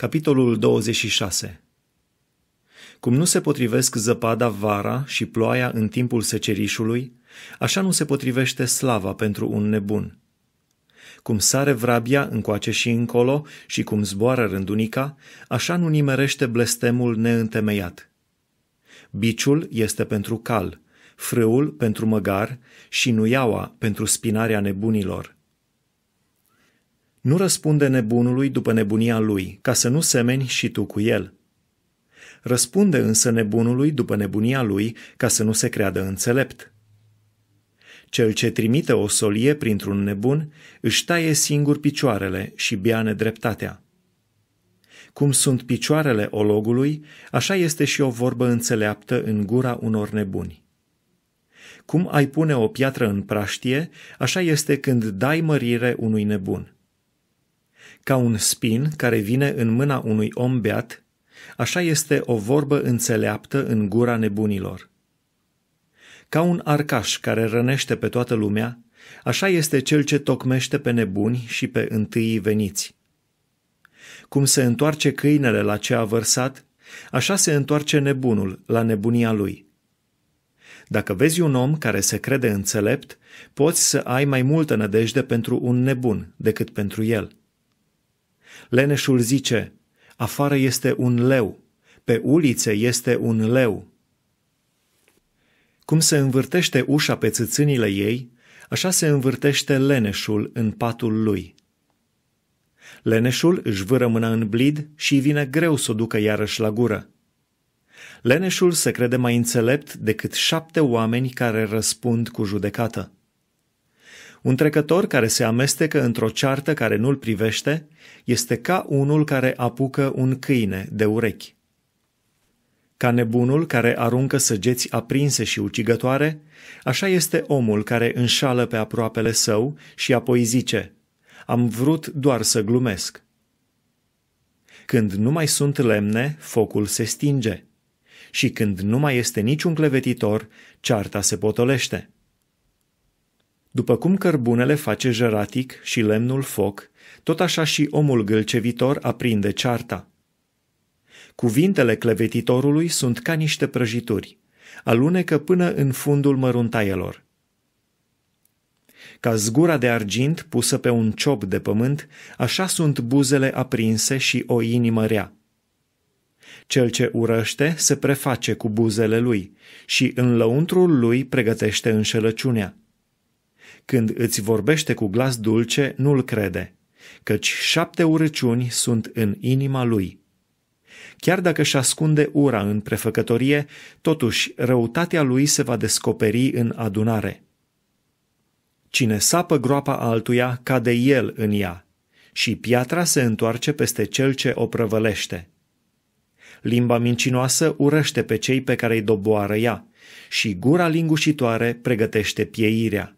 Capitolul 26 Cum nu se potrivesc zăpada vara și ploaia în timpul secerișului, așa nu se potrivește slava pentru un nebun. Cum sare vrabia încoace și încolo și cum zboară rândunica, așa nu nimerește blestemul neîntemeiat. Biciul este pentru cal, frâul pentru măgar și nuiaua pentru spinarea nebunilor – nu răspunde nebunului după nebunia lui, ca să nu semeni și tu cu el. Răspunde însă nebunului după nebunia lui, ca să nu se creadă înțelept. Cel ce trimite o solie printr-un nebun își taie singur picioarele și bea nedreptatea. Cum sunt picioarele ologului, așa este și o vorbă înțeleaptă în gura unor nebuni. Cum ai pune o piatră în praștie, așa este când dai mărire unui nebun ca un spin care vine în mâna unui om beat, așa este o vorbă înțeleaptă în gura nebunilor. Ca un arcaș care rănește pe toată lumea, așa este cel ce tocmește pe nebuni și pe întâii veniți. Cum se întoarce câinele la ce a vărsat, așa se întoarce nebunul la nebunia lui. Dacă vezi un om care se crede înțelept, poți să ai mai multă nădejde pentru un nebun decât pentru el – Leneșul zice, afară este un leu, pe ulițe este un leu. Cum se învârtește ușa pe țâțânile ei, așa se învârtește leneșul în patul lui. Leneșul își vâră mâna în blid și îi vine greu să o ducă iarăși la gură. Leneșul se crede mai înțelept decât șapte oameni care răspund cu judecată. Un trecător care se amestecă într-o ceartă care nu-l privește este ca unul care apucă un câine de urechi. Ca nebunul care aruncă săgeți aprinse și ucigătoare, așa este omul care înșală pe aproapele său și apoi zice, am vrut doar să glumesc. Când nu mai sunt lemne, focul se stinge. Și când nu mai este niciun clevetitor, cearta se potolește. După cum cărbunele face jăratic și lemnul foc, tot așa și omul gâlcevitor aprinde cearta. Cuvintele clevetitorului sunt ca niște prăjituri, alunecă până în fundul măruntaielor. Ca zgura de argint pusă pe un ciop de pământ, așa sunt buzele aprinse și o inimă rea. Cel ce urăște se preface cu buzele lui și în lăuntrul lui pregătește înșelăciunea. Când îți vorbește cu glas dulce, nu-l crede, căci șapte urăciuni sunt în inima lui. Chiar dacă își ascunde ura în prefăcătorie, totuși răutatea lui se va descoperi în adunare. Cine sapă groapa altuia, cade el în ea, și piatra se întoarce peste cel ce o prăvălește. Limba mincinoasă urăște pe cei pe care îi doboară ea, și gura lingușitoare pregătește pieirea.